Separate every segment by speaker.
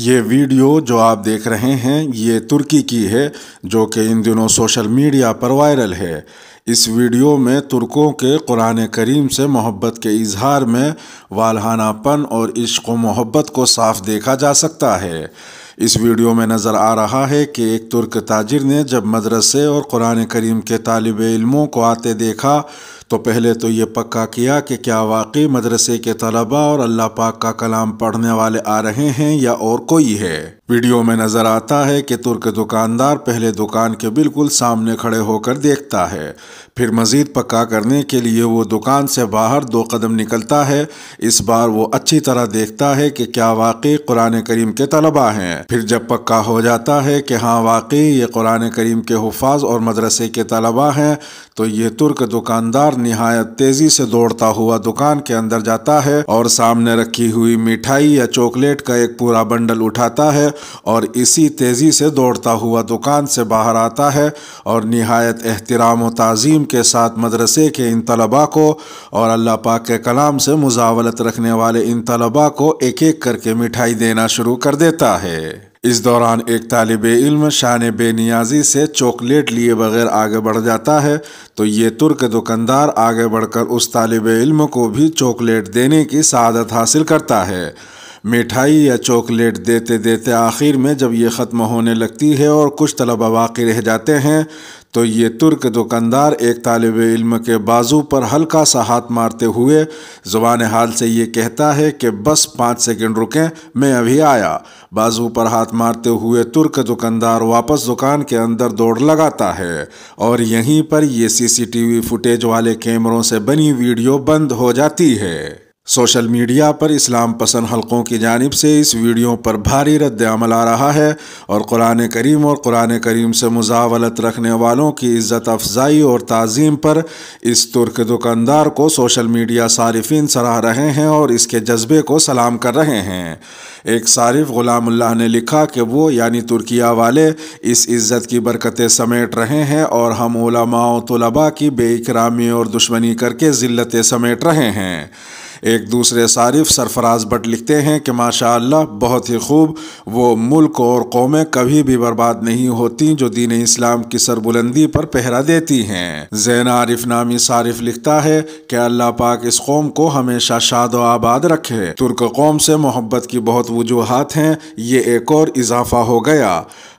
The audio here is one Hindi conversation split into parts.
Speaker 1: ये वीडियो जो आप देख रहे हैं ये तुर्की की है जो कि इन दिनों सोशल मीडिया पर वायरल है इस वीडियो में तुर्कों के कुरान करीम से मोहब्बत के इजहार में वालहानापन और इश्क व मोहब्बत को साफ देखा जा सकता है इस वीडियो में नज़र आ रहा है कि एक तुर्क ताजिर ने जब मदरसे और कुरान करीम के तालब इलमों को आते देखा तो पहले तो ये पक्का किया कि क्या वाकई मदरसे के तलबा और अल्लाह पाक का कलाम पढ़ने वाले आ रहे हैं या और कोई है वीडियो में नज़र आता है कि तुर्क दुकानदार पहले दुकान के बिल्कुल सामने खड़े होकर देखता है फिर मज़ीद पक्का करने के लिए वो दुकान से बाहर दो कदम निकलता है इस बार वो अच्छी तरह देखता है कि क्या वाकई कुरान करीम के तलबा हैं फिर जब पक्का हो जाता है कि हाँ वाकई ये कुरान करीम के हफाज और मदरसे के तलबा हैं तो ये तुर्क दुकानदार निहायत तेजी से दौड़ता हुआ दुकान के अंदर जाता है और सामने रखी हुई मिठाई या चॉकलेट का एक पूरा बंडल उठाता है और इसी तेजी से दौड़ता हुआ दुकान से बाहर आता है और निहायत एहतराम तज़ीम के साथ मदरसे के इन तलबा को और अल्लाह पाक के कलाम से मुजावलत रखने वाले इन तलबा को एक एक करके मिठाई देना शुरू कर देता है इस दौरान एक तालब इल्म शान बेनियाजी से चॉकलेट लिए बगैर आगे बढ़ जाता है तो ये तुर्क दुकानदार आगे बढ़कर उस तालब इल्म को भी चॉकलेट देने की सआदत हासिल करता है मिठाई या चॉकलेट देते देते आखिर में जब ये ख़त्म होने लगती है और कुछ तलबा बाकी रह जाते हैं तो ये तुर्क दुकानदार एक तालब इल्म के बाजू पर हल्का सा हाथ मारते हुए ज़ुबान हाल से ये कहता है कि बस पाँच सेकंड रुकें मैं अभी आया बाजू पर हाथ मारते हुए तुर्क दुकानदार वापस दुकान के अंदर दौड़ लगाता है और यहीं पर ये सीसीटीवी फुटेज वाले कैमरों से बनी वीडियो बंद हो जाती है सोशल मीडिया पर इस्लाम पसंद हलकों की जानब से इस वीडियो पर भारी रद्दमल आ रहा है और कुरान करीम और कुरान करीम से मुजावलत रखने वालों की इज़्ज़त अफजाई और तज़ीम पर इस तुर्क दुकानदार को सोशल मीडिया सार्फिन सराह रहे हैं और इसके जज्बे को सलाम कर रहे हैं एक सारिफ ग़ुलामुल्ला ने लिखा कि वो यानी तुर्किया वाले इस इज़्ज़त की बरकतें समेट रहे हैं और हम ओलमा तलबा की बेकरामी और दुश्मनी करके ज़िल्लतें समेट रहे हैं एक दूसरे सारिफ सरफराज बट लिखते हैं कि माशा बहुत ही खूब वो मुल्क और कौमें कभी भी बर्बाद नहीं होती जो दीन इस्लाम की सरबुलंदी पर पहरा देती हैं जैन आरिफ नामी सारिफ लिखता है कि अल्लाह पाक इस कौम को हमेशा शाद आबाद रखे तुर्क कौम से मोहब्बत की बहुत वजूहत हैं ये एक और इजाफा हो गया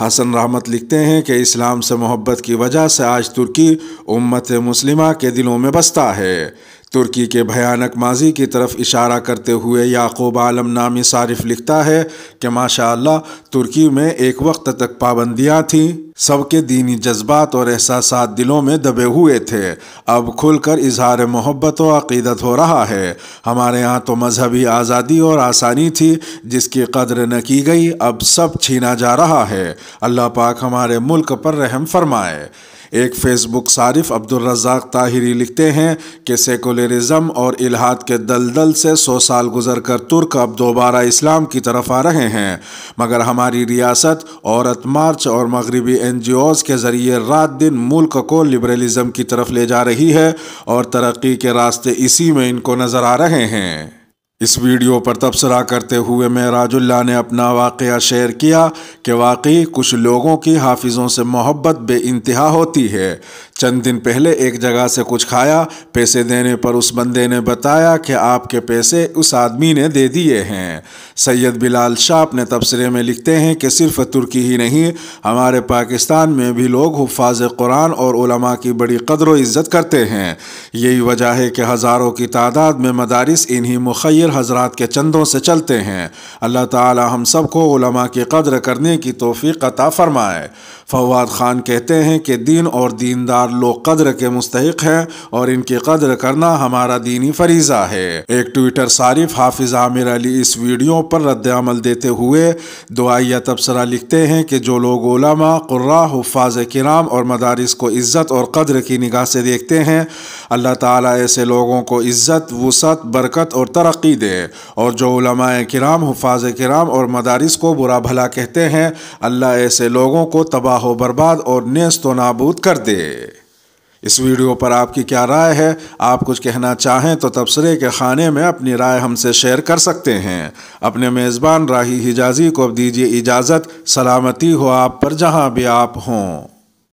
Speaker 1: हसन रहमत लिखते हैं कि इस्लाम से मोहब्बत की वजह से आज तुर्की उम्मत मुस्लिमा के दिलों में बसता है तुर्की के भयानक माजी की तरफ इशारा करते हुए याकूब आलम नामी सारिफ लिखता है कि माशा तुर्की में एक वक्त तक पाबंदियाँ थीं सबके दीनी जज्बात और एहसास दिलों में दबे हुए थे अब खुलकर इजहार मोहब्बत और अकीदत हो रहा है हमारे यहाँ तो मजहबी आज़ादी और आसानी थी जिसकी कदर न की गई अब सब छीना जा रहा है अल्लाह पाक हमारे मुल्क पर रहम फरमाए एक फेसबुक सारिफ अब्दुल रज़ाक ताहिरी लिखते हैं कि सेकुलरिज़म और इलाहाद के दलदल से सौ साल गुजर कर तुर्क अब दोबारा इस्लाम की तरफ आ रहे हैं मगर हमारी रियासत औरत मार्च और मगरबी एन जी ओज़ के ज़रिए रात दिन मुल्क को लिबरलिज़म की तरफ ले जा रही है और तरक्की के रास्ते इसी में इनको नज़र आ रहे हैं इस वीडियो पर तबसरा करते हुए महराजुल्ला ने अपना वाक़ शेयर किया कि वाकई कुछ लोगों की हाफिज़ों से मोहब्बत बे इंतहा होती है चंद दिन पहले एक जगह से कुछ खाया पैसे देने पर उस बंदे ने बताया कि आपके पैसे उस आदमी ने दे दिए हैं सैयद बिलाल शाह अपने तबसरे में लिखते हैं कि सिर्फ तुर्की ही नहीं हमारे पाकिस्तान में भी लोग हफाज कुरान और उलमा की बड़ी कदर इज़्ज़त करते हैं यही वजह है कि हज़ारों की तादाद में मदारस इन्हीं मुखर हजरात के चंदों से चलते हैं अल्लाह ताली हम सबको उलमा की कदर करने की तोफ़ी अता फ़रमाए फवाद ख़ान कहते हैं कि दीन और दीनदार चार लोग कदर के मुस्तक हैं और इनकी कदर करना हमारा दीनी फरीजा है एक ट्विटर सारिफ हाफिज आमिर अली इस वीडियो पर रद्द अमल देते हुए दुआया तबसरा लिखते हैं कि जो लोग ओलामा कुर्रा हफाज कराम और मदारस को इज़्ज़त और कदर की निगाह से देखते हैं अल्लाह ताली ऐसे लोगों को इज़्ज़त वसत बरकत और तरक्की दे और जो ओलमाए कराम हफाज कराम और मदारस को बुरा भला कहते हैं अल्लाह ऐसे लोगों को तबाह बर्बाद और नेस्त नाबूद कर दे इस वीडियो पर आपकी क्या राय है आप कुछ कहना चाहें तो तबसरे के खाने में अपनी राय हमसे शेयर कर सकते हैं अपने मेज़बान राही हिजाजी को अब दीजिए इजाज़त सलामती हो आप पर जहां भी आप हों